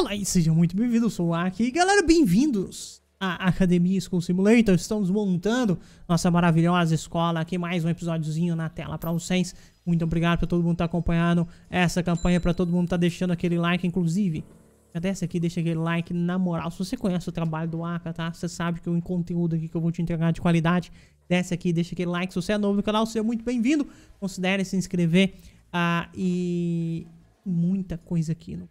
Olá e sejam muito bem-vindos, sou o Aki. E galera, bem-vindos à Academia School Simulator. Estamos montando nossa maravilhosa escola aqui, mais um episódiozinho na tela para vocês. Muito obrigado para todo mundo que tá acompanhando essa campanha, para todo mundo que tá deixando aquele like, inclusive. Desce aqui, deixa aquele like na moral. Se você conhece o trabalho do Aka, tá? Você sabe que o conteúdo aqui que eu vou te entregar de qualidade. Desce aqui, deixa aquele like. Se você é novo no canal, seja muito bem-vindo. Considere se inscrever. Ah, e muita coisa aqui no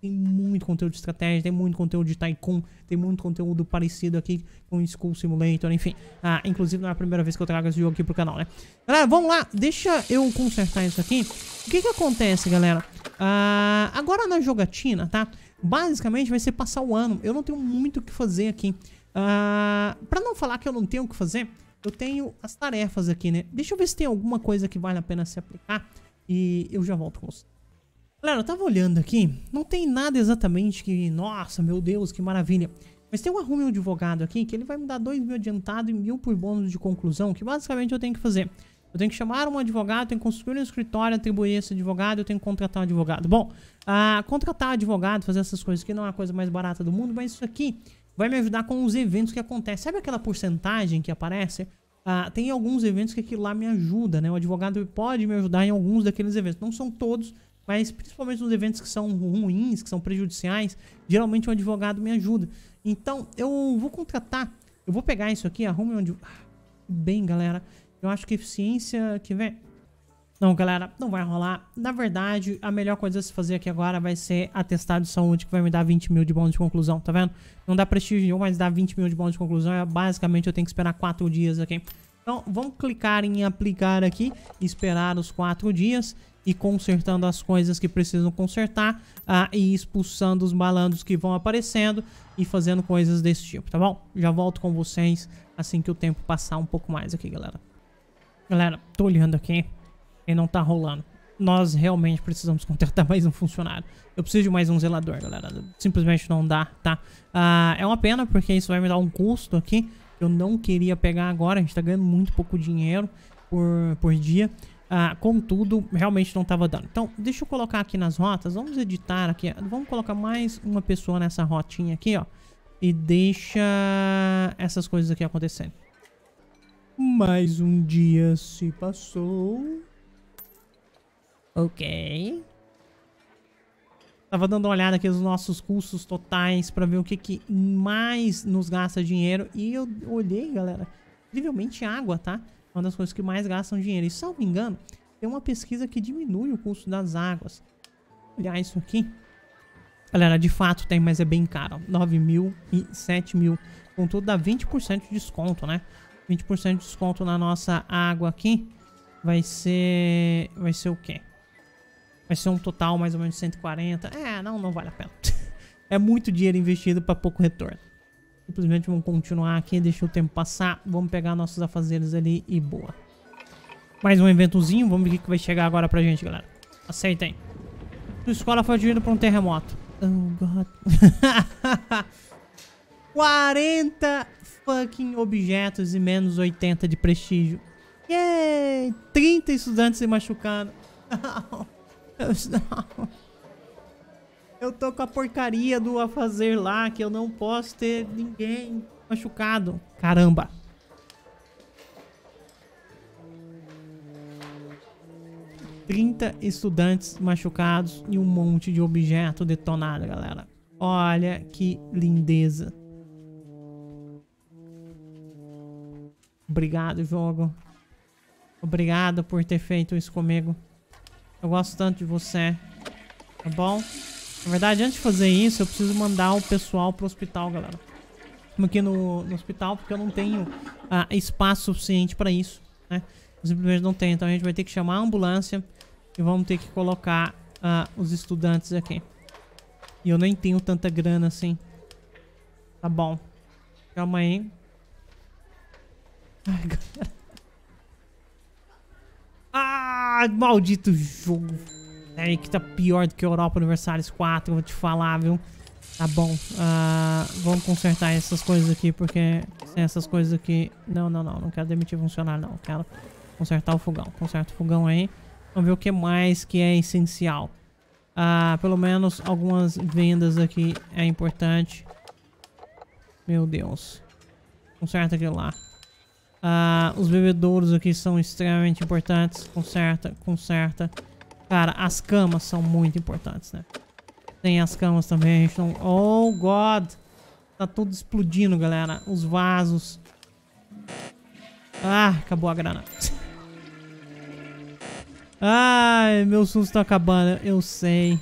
tem muito conteúdo de estratégia, tem muito conteúdo de Tycoon, tem muito conteúdo parecido aqui com School Simulator, enfim. Ah, inclusive não é a primeira vez que eu trago esse jogo aqui pro canal, né? Galera, vamos lá, deixa eu consertar isso aqui. O que que acontece, galera? Ah, agora na jogatina, tá? Basicamente vai ser passar o ano. Eu não tenho muito o que fazer aqui. Ah, pra não falar que eu não tenho o que fazer, eu tenho as tarefas aqui, né? Deixa eu ver se tem alguma coisa que vale a pena se aplicar. E eu já volto com vocês. Galera, eu tava olhando aqui, não tem nada exatamente que, nossa, meu Deus, que maravilha. Mas tem um arrume um advogado aqui que ele vai me dar 2 mil adiantado e mil por bônus de conclusão, que basicamente eu tenho que fazer. Eu tenho que chamar um advogado, tenho que construir um escritório, atribuir esse advogado, eu tenho que contratar um advogado. Bom, uh, contratar advogado, fazer essas coisas aqui não é a coisa mais barata do mundo, mas isso aqui vai me ajudar com os eventos que acontecem. Sabe aquela porcentagem que aparece? Uh, tem alguns eventos que aquilo lá me ajuda, né? O advogado pode me ajudar em alguns daqueles eventos. Não são todos, mas principalmente nos eventos que são ruins, que são prejudiciais, geralmente um advogado me ajuda. Então, eu vou contratar, eu vou pegar isso aqui, arrume onde... Ah, bem, galera, eu acho que eficiência... que vem. Não, galera, não vai rolar. Na verdade, a melhor coisa a se fazer aqui agora vai ser atestado de saúde, que vai me dar 20 mil de bônus de conclusão, tá vendo? Não dá prestígio nenhum, mas dá 20 mil de bônus de conclusão. É, basicamente, eu tenho que esperar 4 dias aqui. Então, vamos clicar em aplicar aqui, esperar os 4 dias e consertando as coisas que precisam consertar ah, e expulsando os malandros que vão aparecendo e fazendo coisas desse tipo, tá bom? Já volto com vocês assim que o tempo passar um pouco mais aqui, galera. Galera, tô olhando aqui e não tá rolando. Nós realmente precisamos contratar mais um funcionário. Eu preciso de mais um zelador, galera. Simplesmente não dá, tá? Ah, é uma pena, porque isso vai me dar um custo aqui. Eu não queria pegar agora. A gente tá ganhando muito pouco dinheiro por, por dia. Ah, contudo, realmente não estava dando. Então, deixa eu colocar aqui nas rotas. Vamos editar aqui. Vamos colocar mais uma pessoa nessa rotinha aqui, ó. E deixa essas coisas aqui acontecendo. Mais um dia se passou. Ok. Tava dando uma olhada aqui nos nossos custos totais para ver o que, que mais nos gasta dinheiro. E eu olhei, galera, incrivelmente água, Tá? uma das coisas que mais gastam dinheiro. E me engano, tem uma pesquisa que diminui o custo das águas. Olhar isso aqui. Galera, de fato tem, mas é bem caro. 9 mil e 7 mil. Contudo, dá 20% de desconto, né? 20% de desconto na nossa água aqui. Vai ser... Vai ser o quê? Vai ser um total mais ou menos de 140. É, não, não vale a pena. é muito dinheiro investido para pouco retorno. Simplesmente vamos continuar aqui, deixa o tempo passar. Vamos pegar nossos afazeres ali e boa. Mais um eventozinho, vamos ver o que vai chegar agora pra gente, galera. Aceitem. Sua escola foi atingida por um terremoto. Oh, God. 40 fucking objetos e menos 80 de prestígio. Yay! 30 estudantes se machucando. Não, não. Eu tô com a porcaria do a fazer lá, que eu não posso ter ninguém machucado. Caramba. Trinta estudantes machucados e um monte de objeto detonado, galera. Olha que lindeza. Obrigado, jogo. Obrigado por ter feito isso comigo. Eu gosto tanto de você. Tá bom? Na verdade, antes de fazer isso, eu preciso mandar o pessoal pro hospital, galera. Como aqui no, no hospital porque eu não tenho ah, espaço suficiente para isso, né? Eu simplesmente não tenho. Então a gente vai ter que chamar a ambulância e vamos ter que colocar ah, os estudantes aqui. E eu nem tenho tanta grana assim. Tá bom. Calma aí. Ai, galera. Ah, maldito jogo. É, e que tá pior do que Europa Universalis 4, eu vou te falar, viu? Tá bom. Uh, vamos consertar essas coisas aqui, porque sem essas coisas aqui... Não, não, não. Não quero demitir funcionário, não. Quero consertar o fogão. Conserta o fogão aí. Vamos ver o que mais que é essencial. Uh, pelo menos algumas vendas aqui é importante. Meu Deus. Conserta aquilo lá. Uh, os bebedouros aqui são extremamente importantes. Conserta, conserta. Conserta. Cara, as camas são muito importantes, né? Tem as camas também, a gente não... Oh, God! Tá tudo explodindo, galera. Os vasos. Ah, acabou a grana. Ai, meu susto tá acabando. Eu sei.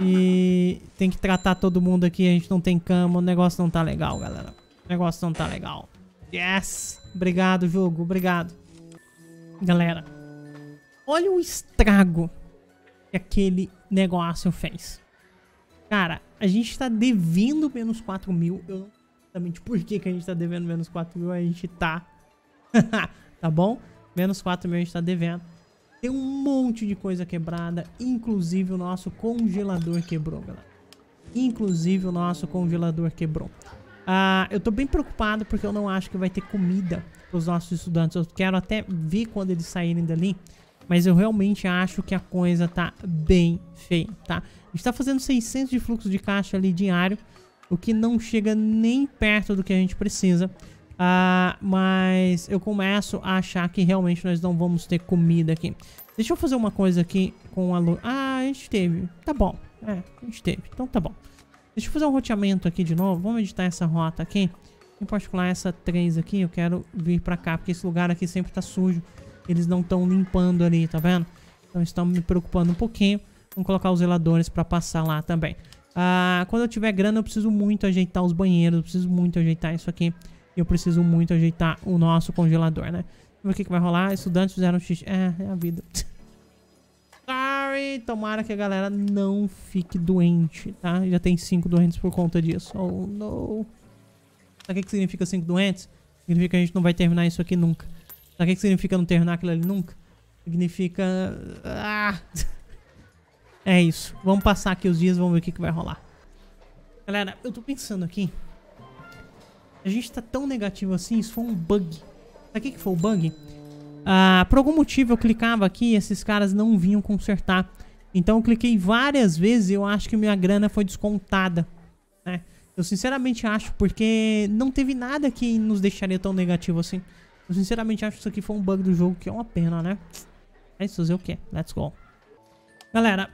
E tem que tratar todo mundo aqui. A gente não tem cama. O negócio não tá legal, galera. O negócio não tá legal. Yes! Obrigado, jogo. Obrigado. Galera. Olha o estrago que aquele negócio fez. Cara, a gente tá devendo menos 4 mil. Eu não sei exatamente por que, que a gente tá devendo menos 4 mil. A gente tá. tá bom? Menos 4 mil a gente tá devendo. Tem um monte de coisa quebrada. Inclusive o nosso congelador quebrou, galera. Inclusive o nosso congelador quebrou. Ah, eu tô bem preocupado porque eu não acho que vai ter comida pros nossos estudantes. Eu quero até ver quando eles saírem dali mas eu realmente acho que a coisa tá bem feia, tá? A gente tá fazendo 600 de fluxo de caixa ali diário, o que não chega nem perto do que a gente precisa. Uh, mas eu começo a achar que realmente nós não vamos ter comida aqui. Deixa eu fazer uma coisa aqui com a luz. Ah, a gente teve. Tá bom. É, a gente teve. Então tá bom. Deixa eu fazer um roteamento aqui de novo. Vamos editar essa rota aqui. Em particular essa 3 aqui. Eu quero vir pra cá, porque esse lugar aqui sempre tá sujo eles não estão limpando ali, tá vendo? Então estão me preocupando um pouquinho. Vamos colocar os zeladores pra passar lá também. Ah, quando eu tiver grana, eu preciso muito ajeitar os banheiros. Eu preciso muito ajeitar isso aqui. Eu preciso muito ajeitar o nosso congelador, né? Vamos ver o que, que vai rolar. Estudantes fizeram xixi. É, é a vida. Sorry! Tomara que a galera não fique doente, tá? Já tem cinco doentes por conta disso. Oh, no. Sabe o que, que significa cinco doentes? Significa que a gente não vai terminar isso aqui nunca. Sabe o é que significa não terminar aquilo ali nunca? Significa... Ah. É isso. Vamos passar aqui os dias, vamos ver o que, que vai rolar. Galera, eu tô pensando aqui. A gente tá tão negativo assim, isso foi um bug. Sabe o que, que foi o bug? Ah, por algum motivo eu clicava aqui e esses caras não vinham consertar. Então eu cliquei várias vezes e eu acho que minha grana foi descontada. Né? Eu sinceramente acho, porque não teve nada que nos deixaria tão negativo assim. Eu sinceramente acho que isso aqui foi um bug do jogo, que é uma pena, né? É isso, fazer o que? Let's go. Galera,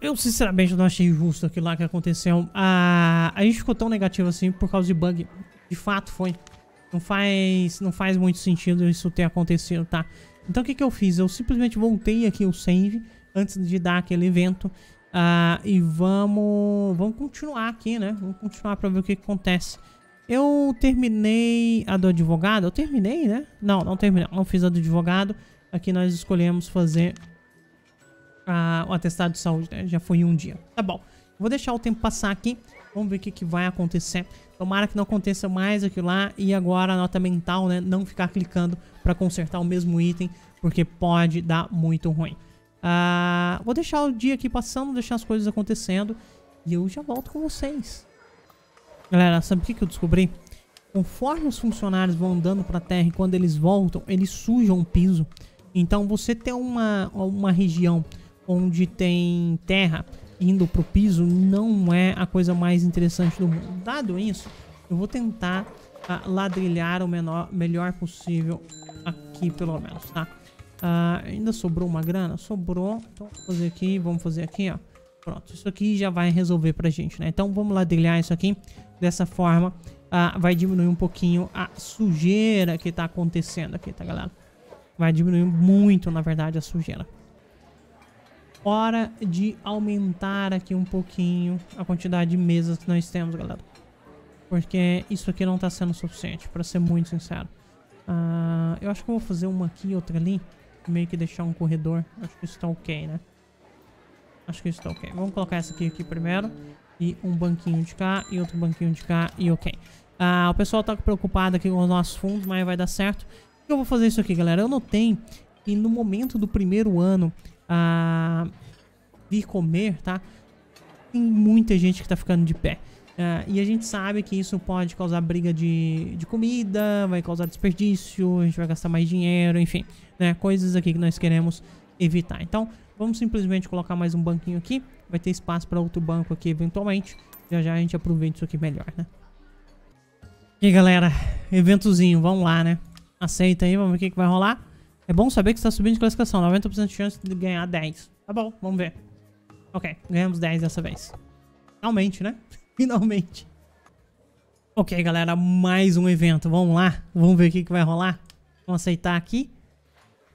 eu sinceramente não achei justo aquilo lá que aconteceu. Ah, a gente ficou tão negativo assim por causa de bug. De fato foi. Não faz, não faz muito sentido isso ter acontecido, tá? Então o que, que eu fiz? Eu simplesmente voltei aqui o save antes de dar aquele evento. Ah, e vamos, vamos continuar aqui, né? Vamos continuar pra ver o que, que acontece. Eu terminei a do advogado? Eu terminei, né? Não, não terminei. Não fiz a do advogado. Aqui nós escolhemos fazer a, o atestado de saúde, né? Já foi um dia. Tá bom. Vou deixar o tempo passar aqui. Vamos ver o que, que vai acontecer. Tomara que não aconteça mais aquilo lá. E agora a nota mental, né? Não ficar clicando para consertar o mesmo item. Porque pode dar muito ruim. Ah, vou deixar o dia aqui passando, deixar as coisas acontecendo. E eu já volto com vocês. Galera, sabe o que, eu descobri? Conforme os funcionários vão andando para a terra e quando eles voltam, eles sujam o piso. Então você ter uma, uma região onde tem terra indo para o piso não é a coisa mais interessante do mundo. Dado isso, eu vou tentar uh, ladrilhar o menor, melhor possível aqui pelo menos, tá? Uh, ainda sobrou uma grana? Sobrou. Então vamos fazer aqui, vamos fazer aqui, ó. Pronto, isso aqui já vai resolver pra gente, né? Então vamos ladrilhar isso aqui. Dessa forma, ah, vai diminuir um pouquinho a sujeira que tá acontecendo aqui, tá, galera? Vai diminuir muito, na verdade, a sujeira. Hora de aumentar aqui um pouquinho a quantidade de mesas que nós temos, galera. Porque isso aqui não tá sendo suficiente, pra ser muito sincero. Ah, eu acho que eu vou fazer uma aqui e outra ali. Meio que deixar um corredor. Acho que isso tá ok, né? Acho que isso tá ok. Vamos colocar essa aqui, aqui primeiro. E um banquinho de cá, e outro banquinho de cá, e ok. Ah, o pessoal tá preocupado aqui com os nossos fundos, mas vai dar certo. Eu vou fazer isso aqui, galera. Eu notei que no momento do primeiro ano ah, vir comer, tá? Tem muita gente que tá ficando de pé. Ah, e a gente sabe que isso pode causar briga de, de comida, vai causar desperdício, a gente vai gastar mais dinheiro, enfim, né? Coisas aqui que nós queremos evitar. Então, Vamos simplesmente colocar mais um banquinho aqui. Vai ter espaço para outro banco aqui eventualmente. Já já a gente aproveita isso aqui melhor, né? E aí, galera, eventozinho, vamos lá, né? Aceita aí, vamos ver o que, que vai rolar. É bom saber que está subindo de classificação, 90% de chance de ganhar 10. Tá bom, vamos ver. Ok, ganhamos 10 dessa vez. Finalmente, né? Finalmente. Ok, galera, mais um evento, vamos lá. Vamos ver o que, que vai rolar. Vamos aceitar aqui.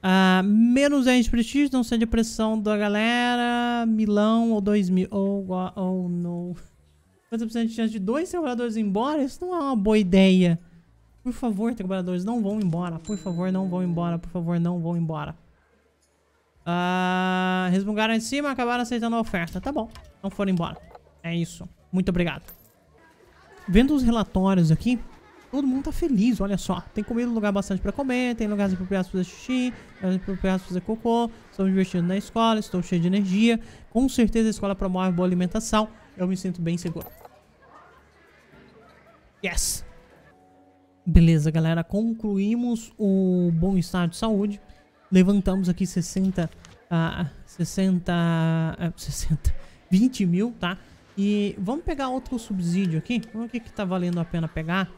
Uh, menos range é prestígio, não sente a pressão da galera. Milão ou 2000. Oh, oh no. 50% de chance de dois trabalhadores embora? Isso não é uma boa ideia. Por favor, trabalhadores, não vão embora. Por favor, não vão embora. Por favor, não vão embora. Uh, resmungaram em cima, acabaram aceitando a oferta. Tá bom, não foram embora. É isso. Muito obrigado. Vendo os relatórios aqui, todo mundo tá feliz, olha só. Tem comida, lugar bastante para comer, tem lugares apropriados pra fazer xixi, lugares apropriados pra fazer cocô, estão divertindo na escola, estou cheio de energia. Com certeza a escola promove boa alimentação, eu me sinto bem seguro. Yes! Beleza, galera, concluímos o bom estado de saúde. Levantamos aqui 60... Uh, 60... Uh, 60... 20 mil, tá? E vamos pegar outro subsídio aqui. Vamos ver o que, que tá valendo a pena pegar.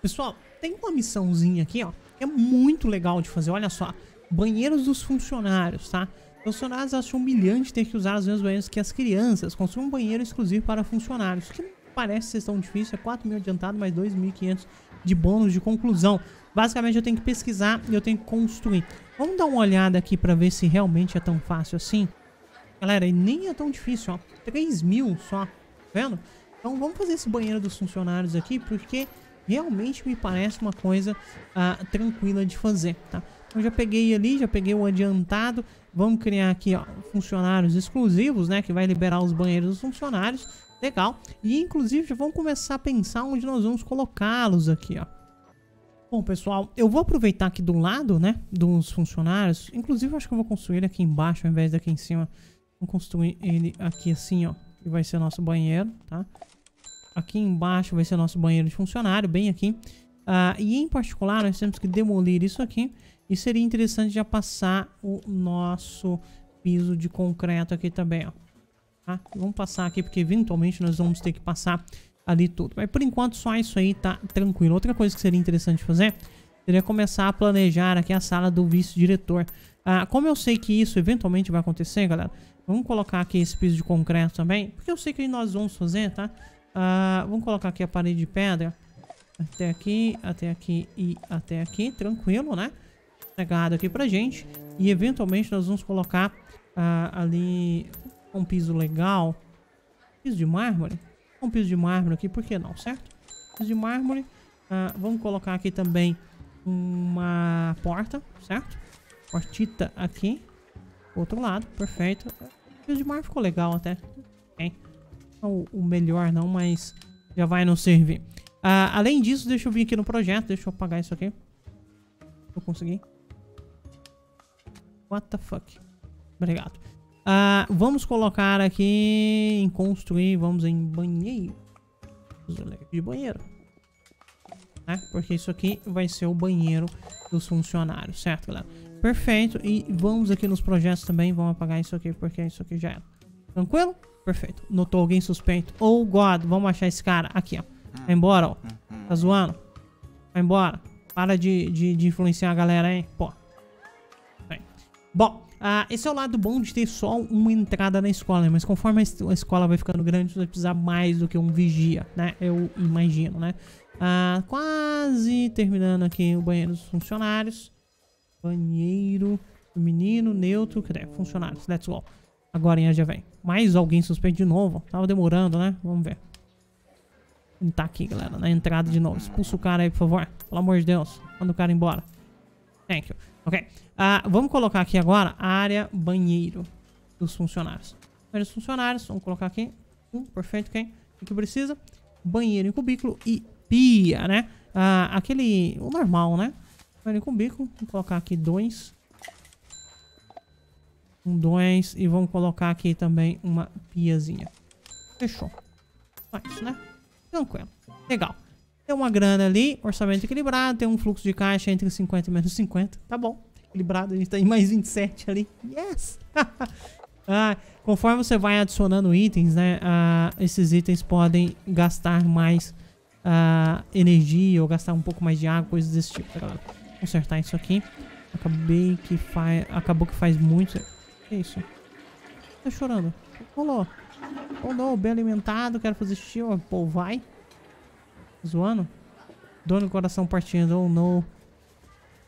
Pessoal, tem uma missãozinha aqui, ó. Que é muito legal de fazer, olha só. Banheiros dos funcionários, tá? Funcionários acham humilhante ter que usar os mesmos banheiros que as crianças. Construir um banheiro exclusivo para funcionários. Que parece ser tão difícil, é 4 mil adiantado, mais 2.500 de bônus de conclusão. Basicamente eu tenho que pesquisar e eu tenho que construir. Vamos dar uma olhada aqui para ver se realmente é tão fácil assim. Galera, e nem é tão difícil, ó. 3 mil só, tá vendo? Então vamos fazer esse banheiro dos funcionários aqui, porque realmente me parece uma coisa ah, tranquila de fazer, tá? Eu já peguei ali, já peguei o adiantado. Vamos criar aqui ó, funcionários exclusivos, né? Que vai liberar os banheiros dos funcionários. Legal. E inclusive já vamos começar a pensar onde nós vamos colocá-los aqui, ó. Bom, pessoal, eu vou aproveitar aqui do lado, né, dos funcionários. Inclusive, eu acho que eu vou construir ele aqui embaixo ao invés daqui em cima. Vamos construir ele aqui assim, ó. Que vai ser nosso banheiro, tá? Aqui embaixo vai ser o nosso banheiro de funcionário, bem aqui. Uh, e em particular, nós temos que demolir isso aqui. E seria interessante já passar o nosso piso de concreto aqui também, ó. Tá? Vamos passar aqui, porque eventualmente nós vamos ter que passar ali tudo. Mas por enquanto só isso aí tá tranquilo. Outra coisa que seria interessante fazer seria começar a planejar aqui a sala do vice-diretor. Ah, como eu sei que isso eventualmente vai acontecer, galera, vamos colocar aqui esse piso de concreto também, porque eu sei que nós vamos fazer, tá? Ah, vamos colocar aqui a parede de pedra. Até aqui, até aqui e até aqui. Tranquilo, né? pegado aqui pra gente. E eventualmente nós vamos colocar ah, ali um piso legal. Piso de mármore. Um piso de mármore aqui, por que não, certo? Piso de mármore. Ah, vamos colocar aqui também uma porta, certo? Portita aqui. Outro lado, perfeito. Piso de mármore ficou legal até. Ok o melhor não, mas já vai não servir. Uh, além disso, deixa eu vir aqui no projeto. Deixa eu apagar isso aqui. Eu consegui. What the fuck? Obrigado. Uh, vamos colocar aqui em construir. Vamos em banheiro. De banheiro. Né? Porque isso aqui vai ser o banheiro dos funcionários, certo, galera? Perfeito. E vamos aqui nos projetos também. Vamos apagar isso aqui, porque isso aqui já era. É. Tranquilo? Perfeito. Notou alguém suspeito. Oh, God. Vamos achar esse cara. Aqui, ó. Hum. Vai embora, ó. Hum, hum, tá zoando? Vai embora. Para de, de, de influenciar a galera, hein? Pô. Bem. Bom, uh, esse é o lado bom de ter só uma entrada na escola, né? Mas conforme a escola vai ficando grande, você vai precisar mais do que um vigia, né? Eu imagino, né? Uh, quase terminando aqui o banheiro dos funcionários. Banheiro menino neutro, que é Funcionários, let's go. Agora já vem. Mais alguém suspeita de novo. Tava demorando, né? Vamos ver. Tá aqui, galera. Na entrada de novo. Expulsa o cara aí, por favor. Pelo amor de Deus. Manda o cara embora. Thank you. Ok. Uh, vamos colocar aqui agora a área banheiro dos funcionários. Área dos funcionários. Vamos colocar aqui. Um, perfeito, quem? O que precisa? Banheiro em cubículo e pia, né? Uh, aquele... O normal, né? Banheiro em cubículo. Vamos colocar aqui dois. Um, dois. E vamos colocar aqui também uma piazinha. Fechou. É Só né? Tranquilo. Legal. Tem uma grana ali, orçamento equilibrado, tem um fluxo de caixa entre 50 e menos 50. Tá bom. Equilibrado, a gente tá em mais 27 ali. Yes! ah, conforme você vai adicionando itens, né? Ah, esses itens podem gastar mais ah, energia ou gastar um pouco mais de água, coisas desse tipo, tá, galera? consertar isso aqui. Acabei que faz. Acabou que faz muito. Que isso? Tá chorando. Rolou. Rolou, bem alimentado, quero fazer xixi. Ó, pô, vai. Zoando. Dor no coração partindo, oh no.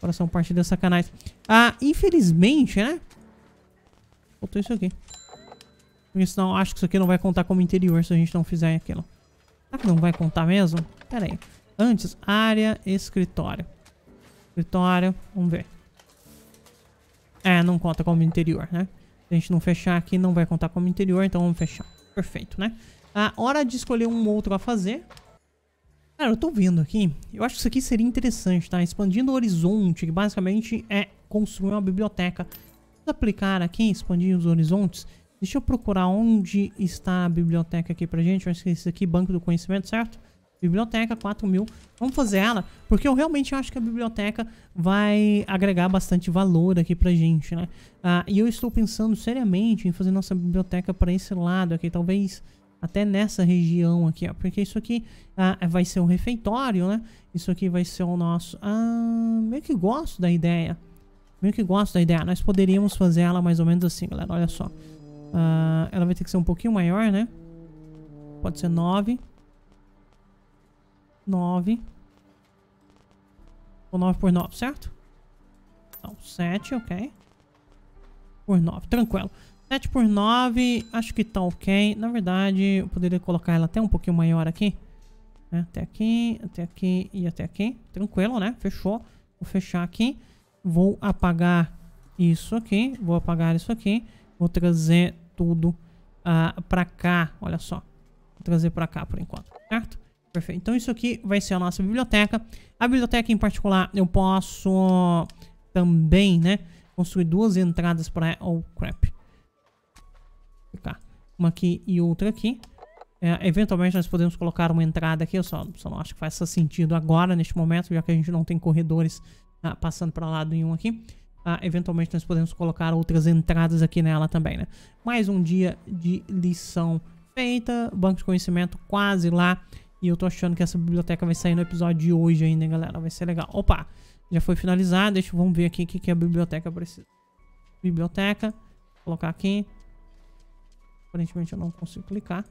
Coração partido é sacanagem. Ah, infelizmente, né? Faltou isso aqui. Isso não acho que isso aqui não vai contar como interior se a gente não fizer aquilo. Será que não vai contar mesmo? Pera aí. Antes, área, escritório. Escritório, vamos ver. É, não conta como interior, né? Se a gente não fechar aqui, não vai contar como interior, então vamos fechar. Perfeito, né? A hora de escolher um outro a fazer. Cara, eu tô vendo aqui. Eu acho que isso aqui seria interessante, tá? Expandindo o horizonte, que basicamente é construir uma biblioteca. Vamos aplicar aqui, expandir os horizontes. Deixa eu procurar onde está a biblioteca aqui pra gente. Eu acho que é esse aqui, Banco do Conhecimento, Certo. Biblioteca, 4 mil. Vamos fazer ela, porque eu realmente acho que a biblioteca vai agregar bastante valor aqui pra gente, né? Ah, e eu estou pensando seriamente em fazer nossa biblioteca para esse lado aqui, talvez até nessa região aqui, ó. Porque isso aqui ah, vai ser um refeitório, né? Isso aqui vai ser o nosso... Ah, meio que gosto da ideia. Meio que gosto da ideia. Nós poderíamos fazer ela mais ou menos assim, galera. Olha só. Ah, ela vai ter que ser um pouquinho maior, né? Pode ser 9. 9. Ou 9 por 9, certo? Então, 7, ok. Por 9, tranquilo. 7 por 9, acho que tá ok. Na verdade, eu poderia colocar ela até um pouquinho maior aqui. Né? Até aqui, até aqui e até aqui. Tranquilo, né? Fechou. Vou fechar aqui. Vou apagar isso aqui. Vou apagar isso aqui. Vou trazer tudo uh, pra cá. Olha só. Vou trazer pra cá por enquanto, certo? Perfeito. Então isso aqui vai ser a nossa biblioteca. A biblioteca em particular eu posso também, né, construir duas entradas para... Oh, crap. Uma aqui e outra aqui. É, eventualmente nós podemos colocar uma entrada aqui, eu só, só não acho que faça sentido agora, neste momento, já que a gente não tem corredores ah, passando para lado nenhum aqui. Ah, eventualmente nós podemos colocar outras entradas aqui nela também, né? Mais um dia de lição feita, banco de conhecimento quase lá. E eu tô achando que essa biblioteca vai sair no episódio de hoje ainda, hein, galera. Vai ser legal. Opa, já foi finalizado. Deixa, vamos ver aqui o que, que a biblioteca precisa. Biblioteca. Colocar aqui. Aparentemente eu não consigo clicar.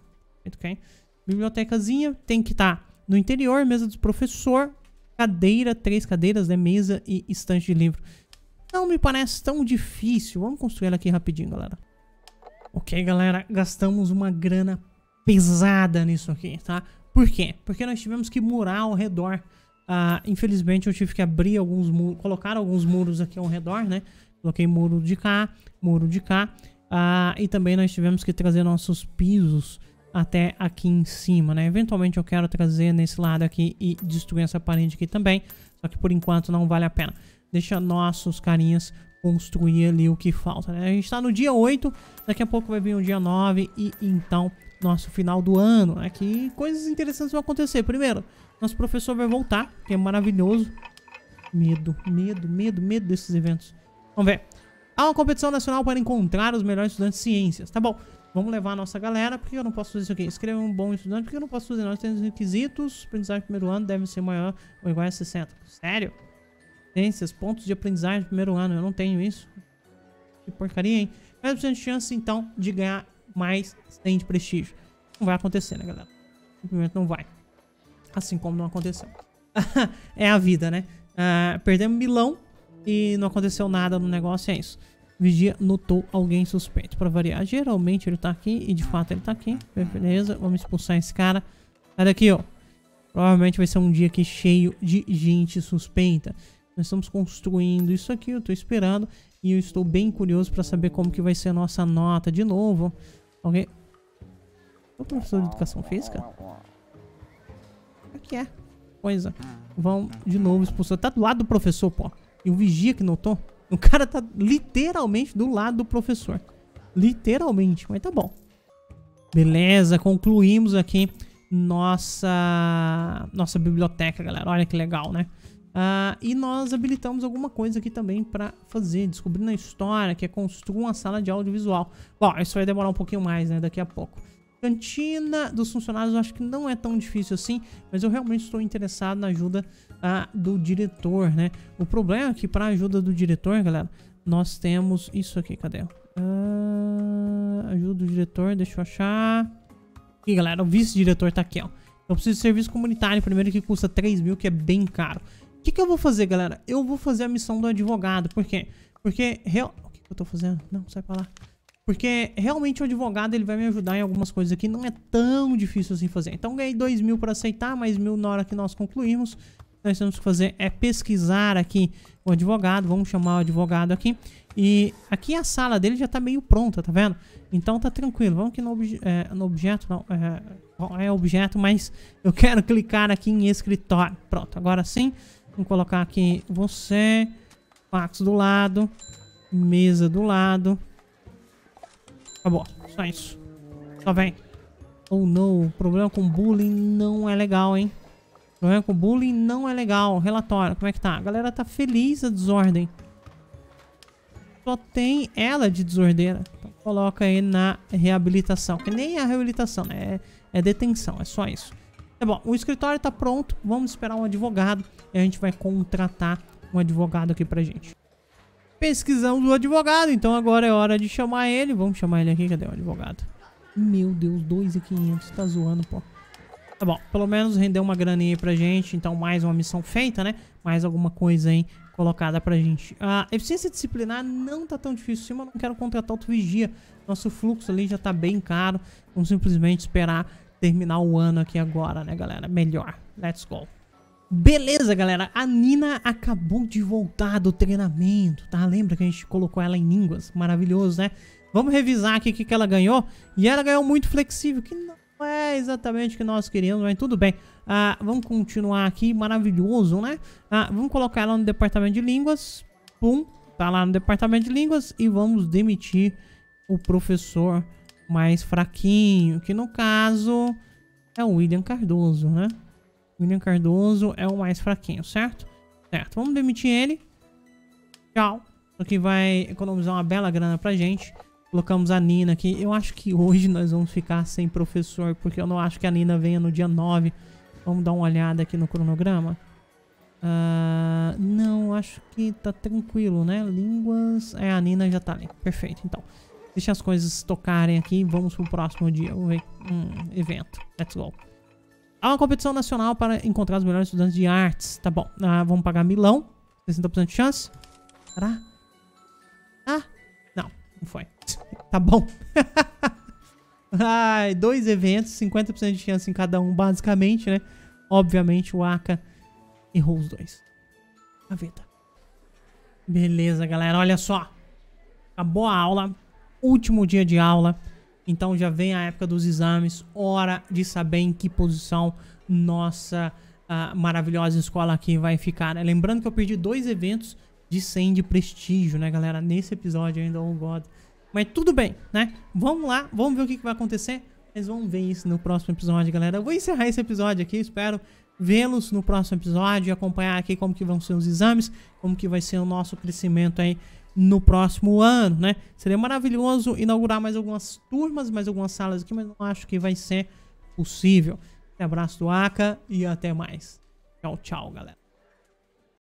Muito bem. Bibliotecazinha. Tem que estar tá no interior, mesa do professor. Cadeira, três cadeiras, né? Mesa e estante de livro. Não me parece tão difícil. Vamos construir ela aqui rapidinho, galera. Ok, galera. Gastamos uma grana pesada nisso aqui, tá? Por quê? Porque nós tivemos que murar ao redor. Ah, infelizmente eu tive que abrir alguns muros, colocar alguns muros aqui ao redor, né? Coloquei muro de cá, muro de cá. Ah, e também nós tivemos que trazer nossos pisos até aqui em cima, né? Eventualmente eu quero trazer nesse lado aqui e destruir essa parede aqui também. Só que por enquanto não vale a pena. Deixa nossos carinhas construir ali o que falta, né? A gente tá no dia 8, daqui a pouco vai vir o dia 9 e então nosso final do ano, né? Que coisas interessantes vão acontecer. Primeiro, nosso professor vai voltar, que é maravilhoso. Medo, medo, medo, medo desses eventos. Vamos ver. Há uma competição nacional para encontrar os melhores estudantes de ciências. Tá bom. Vamos levar a nossa galera, porque eu não posso fazer isso aqui. Escreva um bom estudante, porque eu não posso fazer. Nós temos requisitos. Aprendizagem no primeiro ano deve ser maior ou igual a 60. Sério? Ciências, pontos de aprendizagem no primeiro ano. Eu não tenho isso. Que porcaria, hein? 10% de chance, então, de ganhar mais tem de prestígio. Não vai acontecer, né, galera? Simplesmente não vai. Assim como não aconteceu. é a vida, né? Uh, perdemos Milão e não aconteceu nada no negócio, é isso. Vigia notou alguém suspeito, para variar. Geralmente ele tá aqui e de fato ele tá aqui. Beleza, vamos expulsar esse cara. Sai daqui, ó. Provavelmente vai ser um dia aqui cheio de gente suspeita. Nós estamos construindo isso aqui, eu tô esperando. E eu estou bem curioso para saber como que vai ser a nossa nota de novo. Alguém... O professor de educação física? O que é. Coisa. É. Vão de novo expulsar. Tá do lado do professor, pô. E o vigia que notou. O cara tá literalmente do lado do professor. Literalmente. Mas tá bom. Beleza, concluímos aqui nossa, nossa biblioteca, galera. Olha que legal, né? Uh, e nós habilitamos alguma coisa aqui também para fazer, descobrindo a história, que é construir uma sala de audiovisual. Bom, isso vai demorar um pouquinho mais, né, daqui a pouco. Cantina dos funcionários eu acho que não é tão difícil assim, mas eu realmente estou interessado na ajuda uh, do diretor, né. O problema é que para a ajuda do diretor, galera, nós temos isso aqui, cadê? Uh, ajuda do diretor, deixa eu achar. Aqui, galera, o vice-diretor tá aqui, ó. Eu preciso de serviço comunitário primeiro que custa 3 mil, que é bem caro que, que eu vou fazer, galera? Eu vou fazer a missão do advogado. Por quê? Porque... Real... O que, que eu tô fazendo? Não, sai pra lá. Porque realmente o advogado ele vai me ajudar em algumas coisas aqui. Não é tão difícil assim fazer. Então ganhei 2 mil para aceitar, mais mil na hora que nós concluímos. Nós temos que fazer é pesquisar aqui o advogado. Vamos chamar o advogado aqui. E aqui a sala dele já tá meio pronta, tá vendo? Então tá tranquilo. Vamos aqui no, obje é, no objeto, não. É, é objeto, mas eu quero clicar aqui em escritório. Pronto, agora sim. Vamos colocar aqui você. Fax do lado. Mesa do lado. Acabou. Só isso. Só vem. Oh, não. Problema com bullying não é legal, hein? Problema com bullying não é legal. Relatório. Como é que tá? A galera tá feliz a desordem. Só tem ela de desordeira. Então, coloca aí na reabilitação. Que nem a reabilitação, né? É, é detenção. É só isso. Tá bom, o escritório tá pronto, vamos esperar um advogado e a gente vai contratar um advogado aqui pra gente. Pesquisamos o advogado, então agora é hora de chamar ele. Vamos chamar ele aqui, cadê o advogado? Meu Deus, 2,500, tá zoando, pô. Tá bom, pelo menos rendeu uma graninha aí pra gente, então mais uma missão feita, né? Mais alguma coisa aí colocada pra gente. A eficiência disciplinar não tá tão difícil assim, mas não quero contratar outro vigia. Nosso fluxo ali já tá bem caro, vamos simplesmente esperar terminar o ano aqui agora, né, galera? Melhor. Let's go. Beleza, galera. A Nina acabou de voltar do treinamento, tá? Lembra que a gente colocou ela em línguas? Maravilhoso, né? Vamos revisar aqui o que, ela ganhou. E ela ganhou muito flexível, que não é exatamente o que nós queríamos, mas tudo bem. Ah, vamos continuar aqui. Maravilhoso, né? Ah, vamos colocar ela no departamento de línguas. Pum. Tá lá no departamento de línguas. E vamos demitir o professor mais fraquinho, que no caso é o William Cardoso, né? William Cardoso é o mais fraquinho, certo? Certo, vamos demitir ele. Tchau. Isso aqui vai economizar uma bela grana pra gente. Colocamos a Nina aqui. Eu acho que hoje nós vamos ficar sem professor, porque eu não acho que a Nina venha no dia 9. Vamos dar uma olhada aqui no cronograma. Uh, não, acho que tá tranquilo, né? Línguas... É, a Nina já tá ali. Perfeito, então. Deixa as coisas tocarem aqui. Vamos pro próximo dia. Um, evento. Let's go. Há uma competição nacional para encontrar os melhores estudantes de artes. Tá bom. Ah, vamos pagar milão. 60% de chance. Será? Ah, não. Não foi. Tá bom. Ai, dois eventos, 50% de chance em cada um, basicamente, né? Obviamente o Aka errou os dois. vida. Beleza, galera. Olha só. Acabou a aula último dia de aula, então já vem a época dos exames, hora de saber em que posição nossa uh, maravilhosa escola aqui vai ficar. Né? Lembrando que eu perdi dois eventos de 100 de prestígio, né, galera? Nesse episódio ainda, oh god. Mas tudo bem, né? Vamos lá, vamos ver o que, que vai acontecer. Mas vamos ver isso no próximo episódio, galera. Eu vou encerrar esse episódio aqui, espero vê-los no próximo episódio e acompanhar aqui como que vão ser os exames, como que vai ser o nosso crescimento aí no próximo ano, né? Seria maravilhoso inaugurar mais algumas turmas, mais algumas salas aqui, mas não acho que vai ser possível. Um abraço do Aka e até mais. Tchau, tchau, galera.